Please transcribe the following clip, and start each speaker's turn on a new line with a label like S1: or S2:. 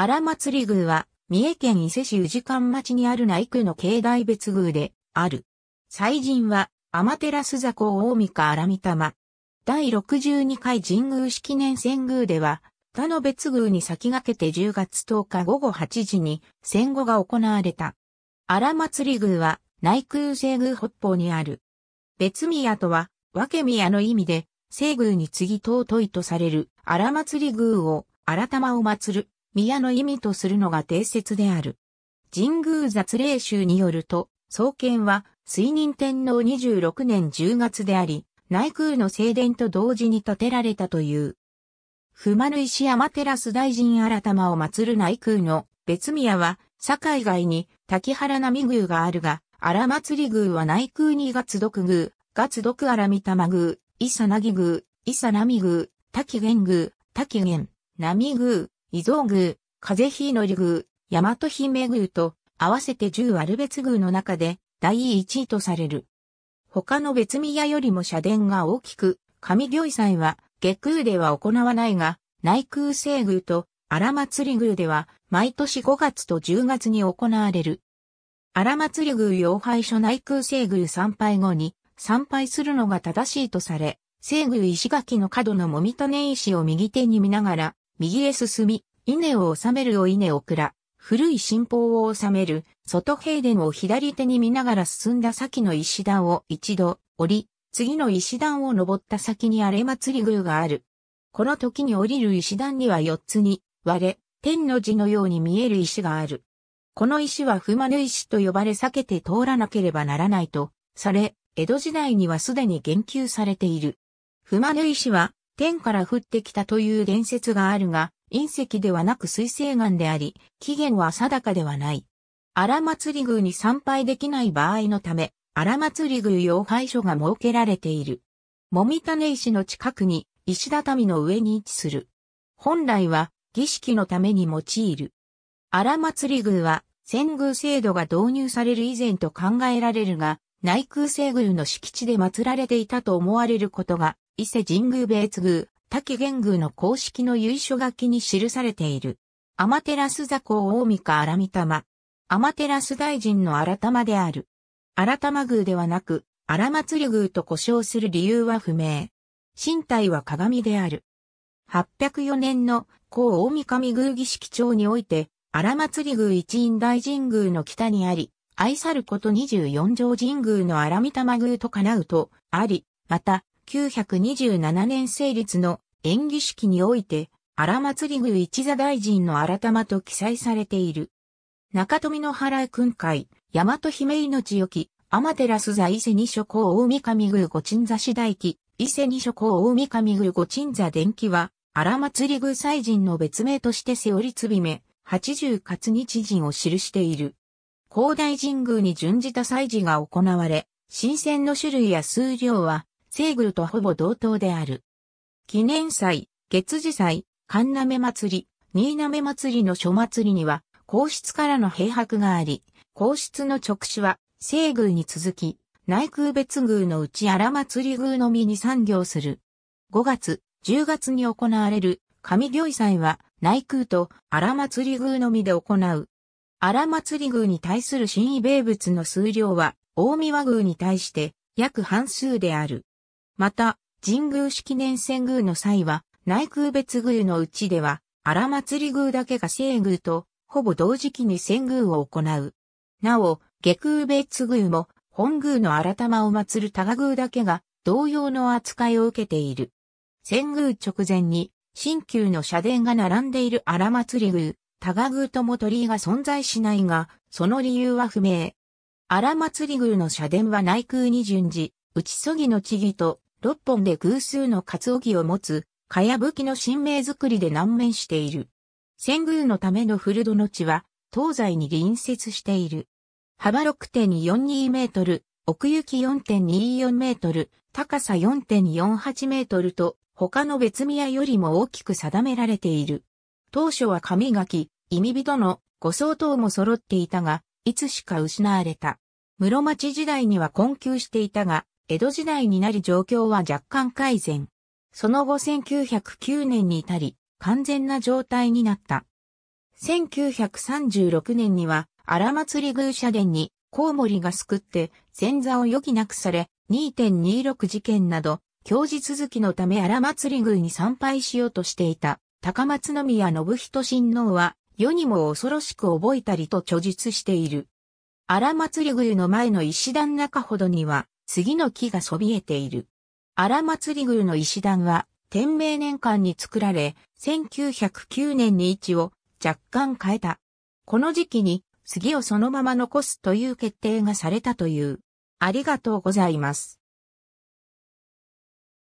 S1: 荒祭り宮は、三重県伊勢市宇治間町にある内宮の境内別宮で、ある。祭神は、天照須坂大御か荒御霊。第62回神宮式年遷宮では、他の別宮に先駆けて10月10日午後8時に戦後が行われた。荒祭り宮は内宮西宮北方にある。別宮とは、分宮の意味で、西宮に次尊いとされる荒祭り宮を、荒玉を祀る宮の意味とするのが定説である。神宮雑霊集によると、創建は水人天皇26年10月であり、内宮の正殿と同時に建てられたという。熊野石山テラス大臣荒玉を祀る内宮の別宮は、堺外に滝原並宮があるが、荒祭り宮は内宮に月独宮、月独荒御玉宮、伊佐奈木宮、伊佐並宮、滝玄宮、滝玄、並宮、伊蔵宮、風日のり宮、大和姫宮と合わせてアルベ別宮の中で第一位とされる。他の別宮よりも社殿が大きく、上行祭は下宮では行わないが、内宮聖宮と荒祭り宮では毎年5月と10月に行われる。荒祭り宮要拝所内宮聖宮参拝後に参拝するのが正しいとされ、聖宮石垣の角のもみ種石を右手に見ながら、右へ進み、稲を収めるを稲を倉、古い新法を収める、外平殿を左手に見ながら進んだ先の石段を一度降り、次の石段を登った先に荒れ祭り宮がある。この時に降りる石段には四つに割れ、天の字のように見える石がある。この石は踏まぬ石と呼ばれ避けて通らなければならないとされ、江戸時代にはすでに言及されている。踏まぬ石は天から降ってきたという伝説があるが、隕石ではなく水星岩であり、起源は定かではない。荒祭り宮に参拝できない場合のため、荒祭宮用廃所が設けられている。もみ種石の近くに、石畳の上に位置する。本来は、儀式のために用いる。荒祭り宮は、遷宮制度が導入される以前と考えられるが、内空制宮の敷地で祀られていたと思われることが伊勢神宮別宮、滝玄宮の公式の由緒書きに記されている。天照座高大御か荒御玉。天照大臣の荒玉である。荒玉宮ではなく、荒祭り宮と呼称する理由は不明。身体は鏡である。804年の高大神宮儀式帳において、荒祭り宮一院大神宮の北にあり、愛さること24条神宮の荒御玉宮とかなうと、あり、また、1927年成立の演技式において、荒祭り宮一座大臣の改まと記載されている。中富の原君会、大和姫命よき、天照座伊勢二諸公大神宮御鎮座次第記、伊勢二諸公大神宮御鎮座伝記は、荒祭り宮祭神の別名として背折りつびめ、八十活日神を記している。広大神宮に準じた祭事が行われ、新鮮の種類や数量は、セーグルとほぼ同等である。記念祭、月次祭、神鍋祭り、新鍋祭りの諸祭りには、皇室からの閉泊があり、皇室の直視は、西宮に続き、内宮別宮のうち荒祭り宮のみに産業する。5月、10月に行われる、上行祭は、内宮と荒祭り宮のみで行う。荒祭り宮に対する新異名物の数量は、大宮宮に対して、約半数である。また、神宮式年遷宮の際は、内宮別宮のうちでは、荒祭り宮だけが聖宮と、ほぼ同時期に遷宮を行う。なお、下宮別宮も、本宮の新玉を祀る多賀宮だけが、同様の扱いを受けている。遷宮直前に、新旧の社殿が並んでいる荒祭り宮、多賀宮とも鳥居が存在しないが、その理由は不明。荒祭り宮の社殿は内宮に順次、内そぎの地義と6本で偶数の活オギを持つ、かやぶきの神明作りで難面している。仙宮のための古戸の地は、東西に隣接している。幅6.42メートル、奥行き4.24メートル、高さ4.48メートルと、他の別宮よりも大きく定められている。当初は神垣、意味人の五層等も揃っていたが、いつしか失われた。室町時代には困窮していたが、江戸時代になり状況は若干改善。その後1909年に至り、完全な状態になった。1936年には、荒祭り宮社殿にコウモリが救って前座を余儀なくされ、2.26事件など、教示続きのため荒祭り宮に参拝しようとしていた、高松宮信人親王は、世にも恐ろしく覚えたりと著述している。荒祭偶の前の石段中ほどには、次の木がそびえている。荒祭宮の石段は、天明年間に作られ、1909年に位置を若干変えた。この時期に杉をそのまま残すという決定がされたという。ありがとうございます。